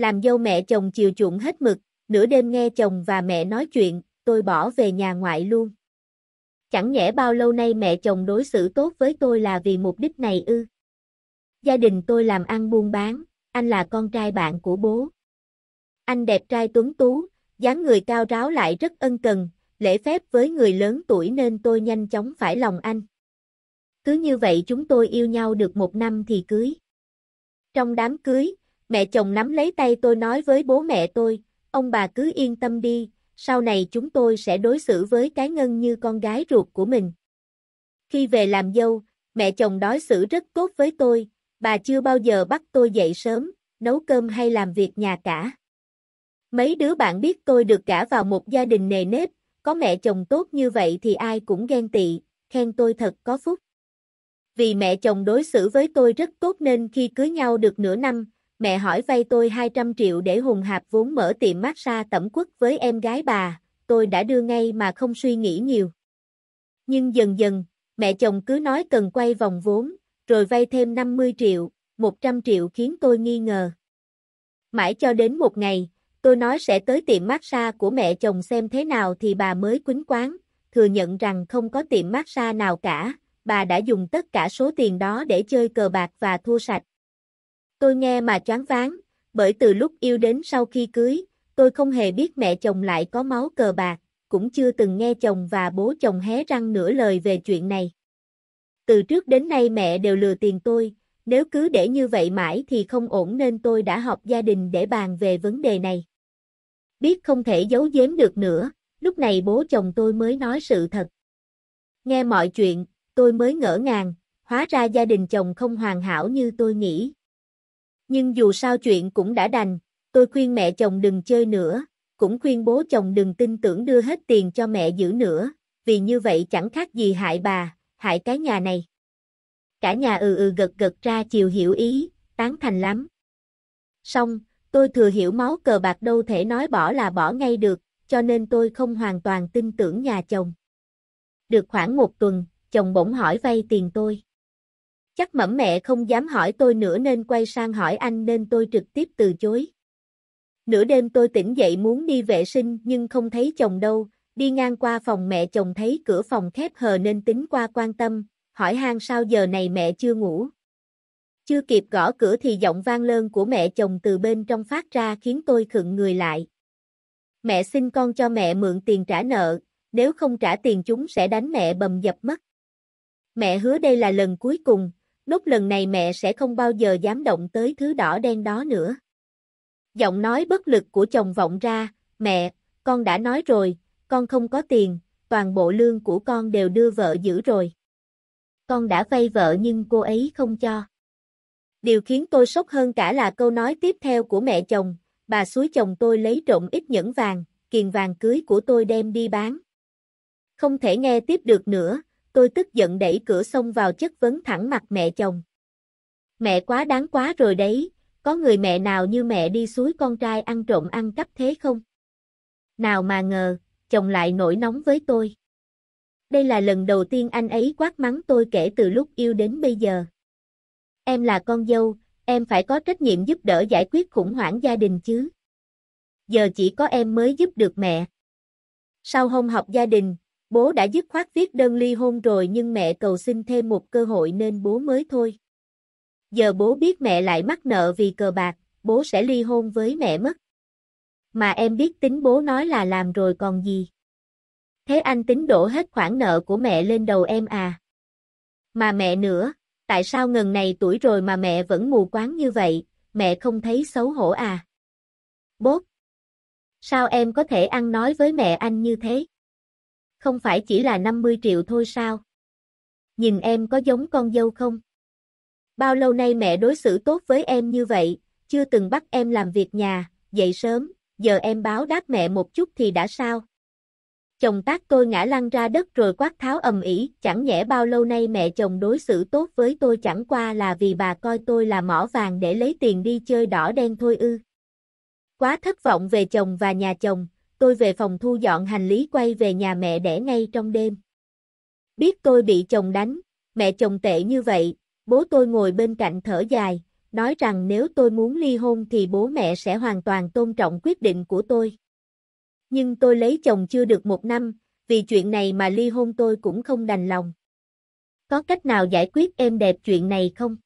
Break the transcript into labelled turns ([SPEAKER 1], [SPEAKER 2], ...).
[SPEAKER 1] làm dâu mẹ chồng chiều chuộng hết mực, nửa đêm nghe chồng và mẹ nói chuyện, tôi bỏ về nhà ngoại luôn. Chẳng nhẽ bao lâu nay mẹ chồng đối xử tốt với tôi là vì mục đích này ư. Gia đình tôi làm ăn buôn bán, anh là con trai bạn của bố. Anh đẹp trai tuấn tú, dáng người cao ráo lại rất ân cần, lễ phép với người lớn tuổi nên tôi nhanh chóng phải lòng anh. Cứ như vậy chúng tôi yêu nhau được một năm thì cưới. Trong đám cưới, Mẹ chồng nắm lấy tay tôi nói với bố mẹ tôi, ông bà cứ yên tâm đi, sau này chúng tôi sẽ đối xử với cái ngân như con gái ruột của mình. Khi về làm dâu, mẹ chồng đối xử rất tốt với tôi, bà chưa bao giờ bắt tôi dậy sớm, nấu cơm hay làm việc nhà cả. Mấy đứa bạn biết tôi được cả vào một gia đình nề nếp, có mẹ chồng tốt như vậy thì ai cũng ghen tị, khen tôi thật có phúc. Vì mẹ chồng đối xử với tôi rất tốt nên khi cưới nhau được nửa năm, mẹ hỏi vay tôi 200 triệu để hùng hạp vốn mở tiệm massage tẩm quất với em gái bà, tôi đã đưa ngay mà không suy nghĩ nhiều. Nhưng dần dần, mẹ chồng cứ nói cần quay vòng vốn, rồi vay thêm 50 triệu, 100 triệu khiến tôi nghi ngờ. Mãi cho đến một ngày, tôi nói sẽ tới tiệm massage của mẹ chồng xem thế nào thì bà mới quýnh quán, thừa nhận rằng không có tiệm massage nào cả, bà đã dùng tất cả số tiền đó để chơi cờ bạc và thua sạch. Tôi nghe mà choáng váng, bởi từ lúc yêu đến sau khi cưới, tôi không hề biết mẹ chồng lại có máu cờ bạc, cũng chưa từng nghe chồng và bố chồng hé răng nửa lời về chuyện này. Từ trước đến nay mẹ đều lừa tiền tôi, nếu cứ để như vậy mãi thì không ổn nên tôi đã họp gia đình để bàn về vấn đề này. Biết không thể giấu giếm được nữa, lúc này bố chồng tôi mới nói sự thật. Nghe mọi chuyện, tôi mới ngỡ ngàng, hóa ra gia đình chồng không hoàn hảo như tôi nghĩ. Nhưng dù sao chuyện cũng đã đành, tôi khuyên mẹ chồng đừng chơi nữa, cũng khuyên bố chồng đừng tin tưởng đưa hết tiền cho mẹ giữ nữa, vì như vậy chẳng khác gì hại bà, hại cái nhà này. Cả nhà ừ ừ gật gật ra chiều hiểu ý, tán thành lắm. Xong, tôi thừa hiểu máu cờ bạc đâu thể nói bỏ là bỏ ngay được, cho nên tôi không hoàn toàn tin tưởng nhà chồng. Được khoảng một tuần, chồng bỗng hỏi vay tiền tôi. Chắc mẫm mẹ không dám hỏi tôi nữa nên quay sang hỏi anh nên tôi trực tiếp từ chối. Nửa đêm tôi tỉnh dậy muốn đi vệ sinh nhưng không thấy chồng đâu, đi ngang qua phòng mẹ chồng thấy cửa phòng khép hờ nên tính qua quan tâm, hỏi han sao giờ này mẹ chưa ngủ. Chưa kịp gõ cửa thì giọng vang lơn của mẹ chồng từ bên trong phát ra khiến tôi khựng người lại. Mẹ xin con cho mẹ mượn tiền trả nợ, nếu không trả tiền chúng sẽ đánh mẹ bầm dập mất. Mẹ hứa đây là lần cuối cùng, nốt lần này mẹ sẽ không bao giờ dám động tới thứ đỏ đen đó nữa. Giọng nói bất lực của chồng vọng ra, mẹ, con đã nói rồi, con không có tiền, toàn bộ lương của con đều đưa vợ giữ rồi. Con đã vay vợ nhưng cô ấy không cho. Điều khiến tôi sốc hơn cả là câu nói tiếp theo của mẹ chồng, bà suối chồng tôi lấy trộm ít nhẫn vàng, kiền vàng cưới của tôi đem đi bán. Không thể nghe tiếp được nữa, tôi tức giận đẩy cửa xông vào chất vấn thẳng mặt mẹ chồng. Mẹ quá đáng quá rồi đấy, có người mẹ nào như mẹ đi suối con trai ăn trộm ăn cắp thế không? Nào mà ngờ, chồng lại nổi nóng với tôi. Đây là lần đầu tiên anh ấy quát mắng tôi kể từ lúc yêu đến bây giờ. Em là con dâu, em phải có trách nhiệm giúp đỡ giải quyết khủng hoảng gia đình chứ. Giờ chỉ có em mới giúp được mẹ. Sau hôm học gia đình, Bố đã dứt khoát viết đơn ly hôn rồi nhưng mẹ cầu xin thêm một cơ hội nên bố mới thôi. Giờ bố biết mẹ lại mắc nợ vì cờ bạc, bố sẽ ly hôn với mẹ mất. Mà em biết tính bố nói là làm rồi còn gì. Thế anh tính đổ hết khoản nợ của mẹ lên đầu em à? Mà mẹ nữa, tại sao ngần này tuổi rồi mà mẹ vẫn mù quáng như vậy, mẹ không thấy xấu hổ à? Bố, Sao em có thể ăn nói với mẹ anh như thế? không phải chỉ là 50 triệu thôi sao? Nhìn em có giống con dâu không? Bao lâu nay mẹ đối xử tốt với em như vậy, chưa từng bắt em làm việc nhà, dậy sớm, giờ em báo đáp mẹ một chút thì đã sao? Chồng tác tôi ngã lăn ra đất rồi quát tháo ầm ĩ, chẳng nhẽ bao lâu nay mẹ chồng đối xử tốt với tôi chẳng qua là vì bà coi tôi là mỏ vàng để lấy tiền đi chơi đỏ đen thôi ư. Quá thất vọng về chồng và nhà chồng, tôi về phòng thu dọn hành lý quay về nhà mẹ đẻ ngay trong đêm. Biết tôi bị chồng đánh, mẹ chồng tệ như vậy, bố tôi ngồi bên cạnh thở dài, nói rằng nếu tôi muốn ly hôn thì bố mẹ sẽ hoàn toàn tôn trọng quyết định của tôi. Nhưng tôi lấy chồng chưa được một năm, vì chuyện này mà ly hôn tôi cũng không đành lòng. Có cách nào giải quyết êm đẹp chuyện này không?